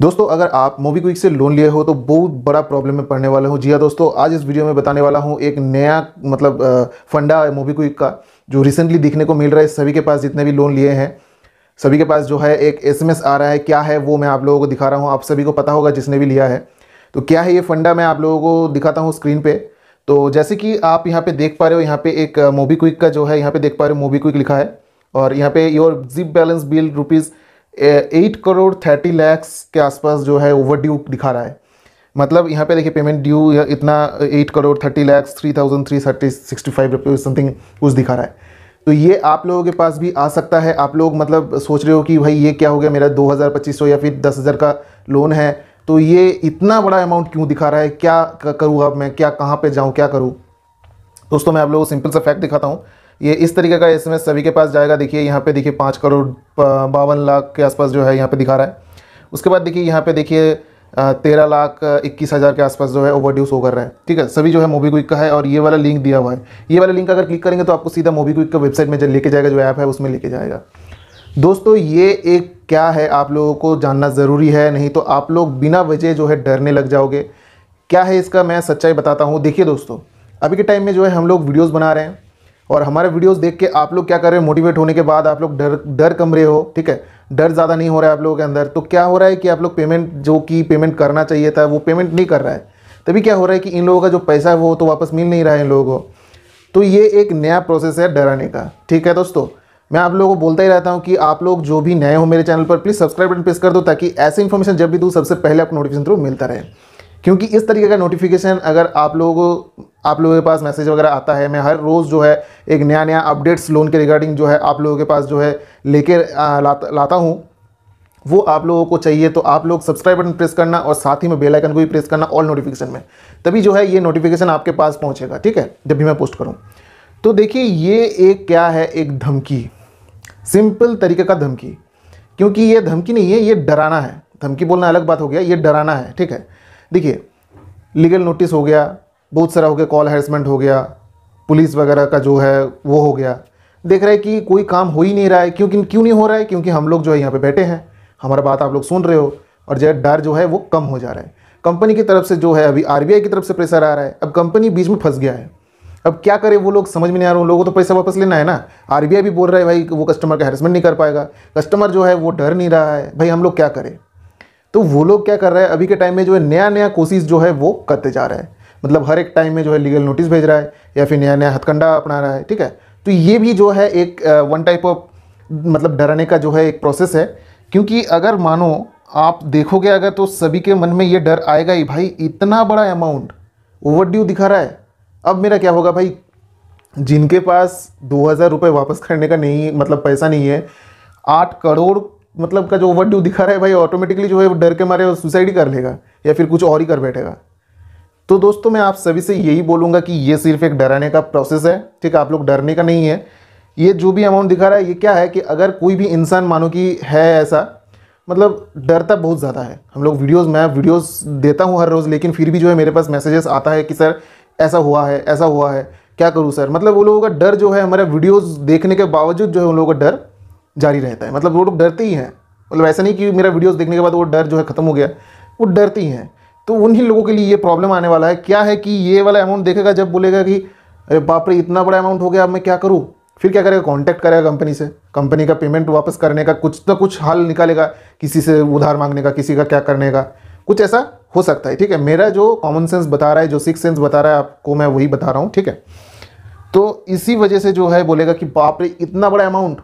दोस्तों अगर आप मोबी क्विक से लोन लिए हो तो बहुत बड़ा प्रॉब्लम में पड़ने वाले हो जी हाँ दोस्तों आज इस वीडियो में बताने वाला हूँ एक नया मतलब फंडा है मोबी क्विक का जो रिसेंटली देखने को मिल रहा है सभी के पास जितने भी लोन लिए हैं सभी के पास जो है एक एस आ रहा है क्या है वो मैं आप लोगों को दिखा रहा हूँ आप सभी को पता होगा जिसने भी लिया है तो क्या है ये फंडा मैं आप लोगों को दिखाता हूँ स्क्रीन पर तो जैसे कि आप यहाँ पे देख पा रहे हो यहाँ पे एक मोबी क्विक का जो है यहाँ पे देख पा रहे हो मोबी क्विक लिखा है और यहाँ पर your zip balance bill rupees eight crore thirty lakhs के आसपास जो है ओवर ड्यू दिखा रहा है मतलब यहाँ पे देखिए पेमेंट ड्यू या इतना eight crore thirty lakhs three thousand three thirty sixty five rupees something कुछ दिखा रहा है तो ये आप लोगों के पास भी आ सकता है आप लोग मतलब सोच रहे हो कि भाई ये क्या हो गया मेरा दो हज़ार पच्चीस सौ या फिर दस हज़ार का लोन है तो ये इतना बड़ा अमाउंट क्यों दिखा रहा है क्या करूँ अब मैं क्या कहाँ पर जाऊँ क्या करूँ दोस्तों मैं आप लोगों को सिंपल सा फैक्ट दिखाता हूँ ये इस तरीके का एसएमएस सभी के पास जाएगा देखिए यहाँ पे देखिए पाँच करोड़ बावन लाख के आसपास जो है यहाँ पे दिखा रहा है उसके बाद देखिए यहाँ पे देखिए तेरह लाख इक्कीस हज़ार के आसपास जो है ओवर ड्यूस कर रहा है ठीक है सभी जो है मोबी क्विक का है और ये वाला लिंक दिया हुआ है ये वाला लिंक अगर क्लिक करेंगे तो आपको सीधा मोबी क्विक का वेबसाइट में लेके जाएगा जो ऐप है उसमें लेके जाएगा दोस्तों ये एक क्या है आप लोगों को जानना ज़रूरी है नहीं तो आप लोग बिना वजह जो है डरने लग जाओगे क्या है इसका मैं सच्चाई बताता हूँ देखिए दोस्तों अभी के टाइम में जो है हम लोग वीडियोज़ बना रहे हैं और हमारे वीडियोस देख के आप लोग क्या कर रहे हैं मोटिवेट होने के बाद आप लोग डर डर कम रहे हो ठीक है डर ज़्यादा नहीं हो रहा है आप लोगों के अंदर तो क्या हो रहा है कि आप लोग पेमेंट जो कि पेमेंट करना चाहिए था वो पेमेंट नहीं कर रहा है तभी क्या हो रहा है कि इन लोगों का जो पैसा है वो तो वापस मिल नहीं रहा है इन लोगों को तो ये एक नया प्रोसेस है डराने का ठीक है दोस्तों मैं आप लोगों को बोलता ही रहता हूँ कि आप लोग जो भी नए हो मेरे चैनल पर प्लीज़ सब्सक्राइब एंड प्रेस कर दो ताकि ऐसे इन्फॉर्मेशन जब भी दूँ सबसे पहले आपको नोटिफिकेशन थ्रू मिलता रहे क्योंकि इस तरीके का नोटिफिकेशन अगर आप लोगों आप लोगों के पास मैसेज वगैरह आता है मैं हर रोज़ जो है एक नया नया अपडेट्स लोन के रिगार्डिंग जो है आप लोगों के पास जो है लेके लाता लाता हूँ वो आप लोगों को चाहिए तो आप लोग सब्सक्राइब बटन प्रेस करना और साथ ही में बेल आइकन को भी प्रेस करना ऑल नोटिफिकेशन में तभी जो है ये नोटिफिकेशन आपके पास पहुंचेगा ठीक है जब भी मैं पोस्ट करूँ तो देखिए ये एक क्या है एक धमकी सिंपल तरीके का धमकी क्योंकि ये धमकी नहीं है ये डराना है धमकी बोलना अलग बात हो गया ये डराना है ठीक है देखिए लीगल नोटिस हो गया बहुत सारा हो गया कॉल हेरसमेंट हो गया पुलिस वगैरह का जो है वो हो गया देख रहे हैं कि कोई काम हो ही नहीं रहा है क्योंकि क्यों नहीं हो रहा है क्योंकि हम लोग जो है यहाँ पे बैठे हैं हमारा बात आप लोग सुन रहे हो और जो डर जो है वो कम हो जा रहा है कंपनी की तरफ से जो है अभी आर की तरफ से प्रेशर आ रहा है अब कंपनी बीच में फंस गया है अब क्या करे वो लोग समझ में नहीं आ रहे उन लोगों को तो पैसा वापस लेना है ना आर भी बोल रहा है भाई वो कस्टमर का हेरसमेंट नहीं कर पाएगा कस्टमर जो है वो डर नहीं रहा है भाई हम लोग क्या करें तो वो लोग क्या कर रहे हैं अभी के टाइम में जो है नया नया कोशिश जो है वो करते जा रहे हैं मतलब हर एक टाइम में जो है लीगल नोटिस भेज रहा है या फिर नया नया हथकंडा अपना रहा है ठीक है तो ये भी जो है एक वन टाइप ऑफ मतलब डराने का जो है एक प्रोसेस है क्योंकि अगर मानो आप देखोगे अगर तो सभी के मन में ये डर आएगा ही भाई इतना बड़ा अमाउंट ओवरड्यू दिखा रहा है अब मेरा क्या होगा भाई जिनके पास दो हज़ार रुपये वापस करने का नहीं मतलब पैसा नहीं है आठ करोड़ मतलब का जो ओवर ड्यू दिखा रहा है भाई ऑटोमेटिकली जो है वो डर के मारे सुसाइड ही कर लेगा या फिर कुछ और ही कर बैठेगा तो दोस्तों मैं आप सभी से यही बोलूँगा कि ये सिर्फ एक डराने का प्रोसेस है ठीक है आप लोग डरने का नहीं है ये जो भी अमाउंट दिखा रहा है ये क्या है कि अगर कोई भी इंसान मानो कि है ऐसा मतलब डरता बहुत ज़्यादा है हम लोग वीडियोज़ मैं वीडियोज़ देता हूँ हर रोज़ लेकिन फिर भी जो है मेरे पास मैसेजेस आता है कि सर ऐसा हुआ है ऐसा हुआ है क्या करूँ सर मतलब वो लोगों का डर जो है हमारे वीडियोज़ देखने के बावजूद जो है उन लोगों का डर जारी रहता है मतलब वो लोग डरते ही हैं मतलब ऐसा नहीं कि मेरा वीडियोस देखने के बाद वो डर जो है ख़त्म हो गया वो डरते ही हैं तो उन्हीं लोगों के लिए ये प्रॉब्लम आने वाला है क्या है कि ये वाला अमाउंट देखेगा जब बोलेगा कि बाप रे इतना बड़ा अमाउंट हो गया अब मैं क्या करूँ फिर क्या करेगा कॉन्टैक्ट करेगा कंपनी से कंपनी का पेमेंट वापस करने का कुछ ना कुछ हाल निकालेगा किसी से उधार मांगने का किसी का क्या करने का कुछ ऐसा हो सकता है ठीक है मेरा जो कॉमन सेंस बता रहा है जो सिक्स सेंस बता रहा है आपको मैं वही बता रहा हूँ ठीक है तो इसी वजह से जो है बोलेगा कि बाप रे इतना बड़ा अमाउंट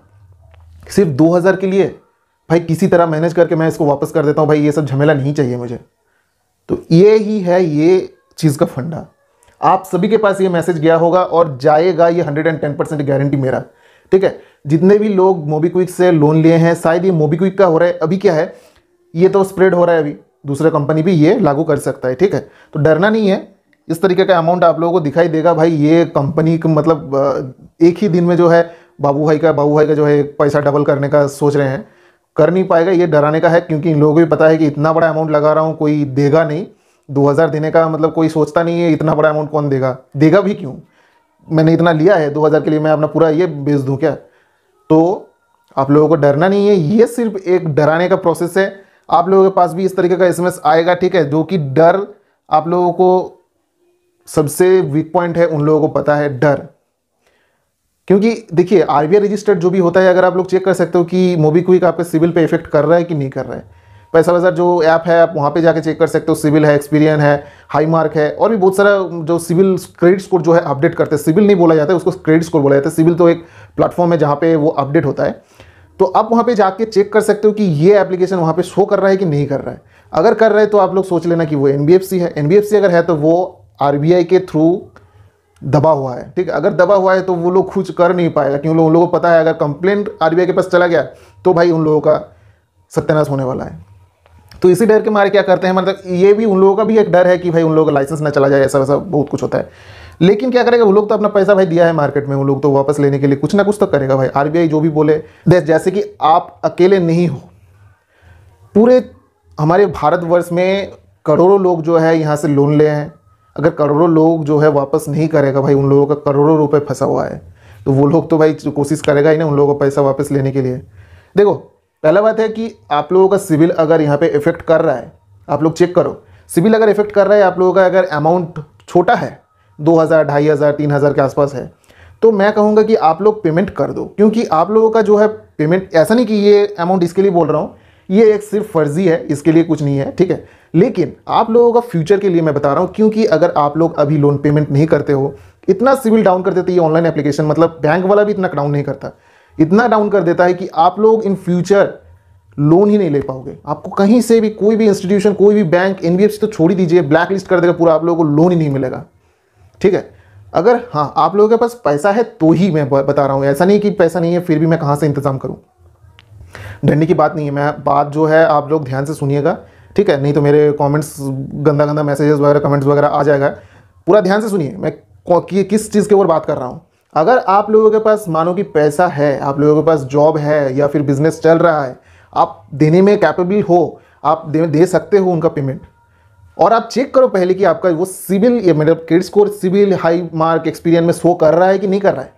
सिर्फ दो हज़ार के लिए भाई किसी तरह मैनेज करके मैं इसको वापस कर देता हूँ भाई ये सब झमेला नहीं चाहिए मुझे तो ये ही है ये चीज़ का फंडा आप सभी के पास ये मैसेज गया होगा और जाएगा ये hundred and ten percent guarantee मेरा ठीक है जितने भी लोग मोबीक्विक से लोन लिए हैं शायद ये मोबीक्विक का हो रहा है अभी क्या है ये तो स्प्रेड हो रहा है अभी दूसरा कंपनी भी ये लागू कर सकता है ठीक है तो डरना नहीं है इस तरीके का अमाउंट आप लोगों को दिखाई देगा भाई ये कंपनी का मतलब एक ही दिन में जो है बाबू भाई का बाबू भाई का जो है पैसा डबल करने का सोच रहे हैं कर नहीं पाएगा ये डराने का है क्योंकि इन लोगों को भी पता है कि इतना बड़ा अमाउंट लगा रहा हूँ कोई देगा नहीं 2000 देने का मतलब कोई सोचता नहीं है इतना बड़ा अमाउंट कौन देगा देगा भी क्यों मैंने इतना लिया है 2000 के लिए मैं अपना पूरा ये बेच दूँ क्या तो आप लोगों को डरना नहीं है ये सिर्फ एक डराने का प्रोसेस है आप लोगों के पास भी इस तरीके का एस आएगा ठीक है जो कि डर आप लोगों को सबसे वीक पॉइंट है उन लोगों को पता है डर क्योंकि देखिए आर रजिस्टर्ड जो भी होता है अगर आप लोग चेक कर सकते हो कि मोबी क्विक आपके सिविल पे इफेक्ट कर रहा है कि नहीं कर रहा है पैसा बाजार जो ऐप है आप वहाँ पे जाके चेक कर सकते हो सिविल है एक्सपीरियन है हाई मार्क है और भी बहुत सारा जो सिविल क्रेडिट स्कोर जो है अपडेट करते हैं सिविल नहीं बोला जाता है उसको क्रेडिट स्कोर बोला जाता है सिविल तो एक प्लेटफॉर्म है जहाँ पे वो अपडेट होता है तो आप वहाँ पे जाके चेक कर सकते हो कि ये एप्लीकेशन वहाँ पे शो कर रहा है कि नहीं कर रहा है अगर कर रहा है तो आप लोग सोच लेना कि वो एन है एन अगर है तो वो आर के थ्रू दबा हुआ है ठीक है अगर दबा हुआ है तो वो लोग कुछ कर नहीं पाएगा क्योंकि उन लोगों को पता है अगर कंप्लेंट आरबीआई के पास चला गया तो भाई उन लोगों का सत्यानाश होने वाला है तो इसी डर के मारे क्या करते हैं मतलब ये भी उन लोगों का भी एक डर है कि भाई उन लोगों का लाइसेंस ना चला जाए ऐसा वैसा बहुत कुछ होता है लेकिन क्या करेगा वो लोग तो अपना पैसा भाई दिया है मार्केट में वो लोग तो वापस लेने के लिए कुछ ना कुछ तो करेगा भाई आरबीआई जो भी बोले जैसे कि आप अकेले नहीं हो पूरे हमारे भारतवर्ष में करोड़ों लोग जो है यहाँ से लोन ले हैं अगर करोड़ों लोग जो है वापस नहीं करेगा भाई उन लोगों का करोड़ों रुपए फंसा हुआ है तो वो लोग तो भाई कोशिश करेगा ही ना उन लोगों का पैसा वापस लेने के लिए देखो पहला बात है कि आप लोगों का सिविल अगर यहाँ पे इफेक्ट कर रहा है आप लोग चेक करो सिविल अगर इफेक्ट कर रहा है आप लोगों का अगर अमाउंट छोटा है दो हज़ार ढाई हज़ार तीन हज़ार के आसपास है तो मैं कहूँगा कि आप लोग पेमेंट कर दो क्योंकि आप लोगों का जो है पेमेंट ऐसा नहीं कि ये अमाउंट इसके लिए बोल रहा हूँ ये एक सिर्फ फर्जी है इसके लिए कुछ नहीं है ठीक है लेकिन आप लोगों का फ्यूचर के लिए मैं बता रहा हूँ क्योंकि अगर आप लोग अभी लोन पेमेंट नहीं करते हो इतना सिविल डाउन कर देते ये ऑनलाइन एप्लीकेशन मतलब बैंक वाला भी इतना डाउन नहीं करता इतना डाउन कर देता है कि आप लोग इन फ्यूचर लोन ही नहीं ले पाओगे आपको कहीं से भी कोई भी इंस्टीट्यूशन कोई भी बैंक एन तो छोड़ ही दीजिए ब्लैक लिस्ट कर देगा पूरा आप लोगों को लोन ही नहीं मिलेगा ठीक है अगर हाँ आप लोगों के पास पैसा है तो ही मैं बता रहा हूँ ऐसा नहीं कि पैसा नहीं है फिर भी मैं कहाँ से इंतज़ाम करूँ डरने की बात नहीं है मैं बात जो है आप लोग ध्यान से सुनिएगा ठीक है नहीं तो मेरे कमेंट्स गंदा गंदा मैसेजेस वगैरह कमेंट्स वगैरह आ जाएगा पूरा ध्यान से सुनिए मैं कि, किस चीज़ के ऊपर बात कर रहा हूँ अगर आप लोगों के पास मानो कि पैसा है आप लोगों के पास जॉब है या फिर बिजनेस चल रहा है आप देने में कैपेबल हो आप दे, दे सकते हो उनका पेमेंट और आप चेक करो पहले कि आपका वो सिविल मतलब credit score CIBIL high mark experience में शो कर रहा है कि नहीं कर रहा है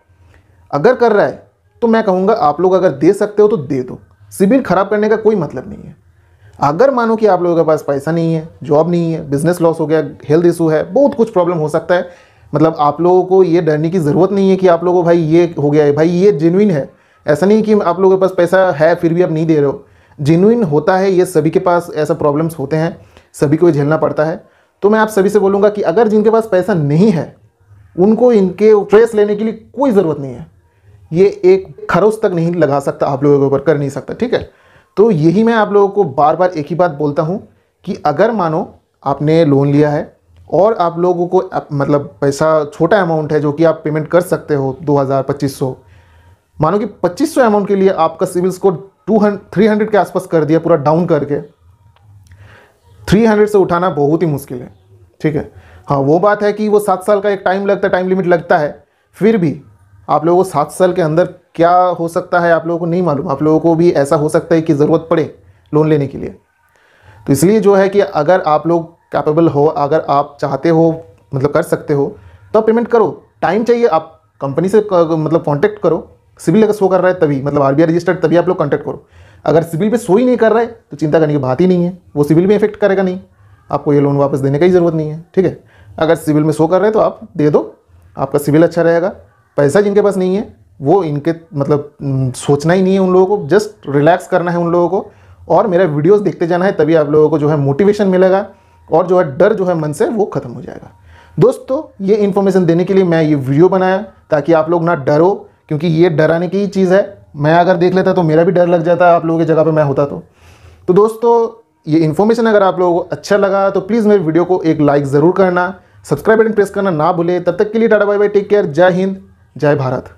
अगर कर रहा है तो मैं कहूँगा आप लोग अगर दे सकते हो तो दे दो सिविल खराब करने का कोई मतलब नहीं है अगर मानो कि आप लोगों के पास पैसा नहीं है जॉब नहीं है बिजनेस लॉस हो गया हेल्थ इशू है बहुत कुछ प्रॉब्लम हो सकता है मतलब आप लोगों को ये डरने की ज़रूरत नहीं है कि आप लोगों को भाई ये हो गया है भाई ये जेनुइन है ऐसा नहीं कि आप लोगों के पास पैसा है फिर भी आप नहीं दे रहे हो जेनुइन होता है ये सभी के पास ऐसा प्रॉब्लम्स होते हैं सभी को झेलना पड़ता है तो मैं आप सभी से बोलूँगा कि अगर जिनके पास पैसा नहीं है उनको इनके ट्रेस लेने के लिए कोई ज़रूरत नहीं है ये एक खरोस तक नहीं लगा सकता आप लोगों के ऊपर कर नहीं सकता ठीक है तो यही मैं आप लोगों को बार बार एक ही बात बोलता हूँ कि अगर मानो आपने लोन लिया है और आप लोगों को मतलब पैसा छोटा अमाउंट है जो कि आप पेमेंट कर सकते हो दो मानो कि 2500 अमाउंट के लिए आपका सिविल स्कोर 200 300 के आसपास कर दिया पूरा डाउन करके 300 से उठाना बहुत ही मुश्किल है ठीक है हाँ वो बात है कि वो सात साल का एक टाइम लगता है टाइम लिमिट लगता है फिर भी आप लोगों को सात साल के अंदर क्या हो सकता है आप लोगों को नहीं मालूम आप लोगों को भी ऐसा हो सकता है कि ज़रूरत पड़े लोन लेने के लिए तो इसलिए जो है कि अगर आप लोग कैपेबल हो अगर आप चाहते हो मतलब कर सकते हो तो पेमेंट करो टाइम चाहिए आप कंपनी से मतलब कॉन्टैक्ट करो सिविल अगर शो कर रहा है तभी मतलब आर रजिस्टर्ड तभी आप लोग कॉन्टैक्ट करो अगर सिविल पे शो ही नहीं कर रहा है तो चिंता करने की बात ही नहीं है वो सिविल में इफेक्ट करेगा नहीं आपको ये लोन वापस देने का ही ज़रूरत नहीं है ठीक है अगर सिविल में शो कर रहे हैं तो आप दे दो आपका सिविल अच्छा रहेगा पैसा जिनके पास नहीं है वो इनके मतलब सोचना ही नहीं है उन लोगों को जस्ट रिलैक्स करना है उन लोगों को और मेरा वीडियोस देखते जाना है तभी आप लोगों को जो है मोटिवेशन मिलेगा और जो है डर जो है मन से वो ख़त्म हो जाएगा दोस्तों ये इन्फॉर्मेशन देने के लिए मैं ये वीडियो बनाया ताकि आप लोग ना डरो क्योंकि ये डराने की ही चीज़ है मैं अगर देख लेता तो मेरा भी डर लग जाता आप लोगों की जगह पर मैं होता तो तो दोस्तों ये इन्फॉर्मेशन अगर आप लोगों को अच्छा लगा तो प्लीज़ मेरे वीडियो को एक लाइक ज़रूर करना सब्सक्राइब बटन प्रेस करना ना भूले तब तक के लिए tata bye bye take care जय हिंद जय भारत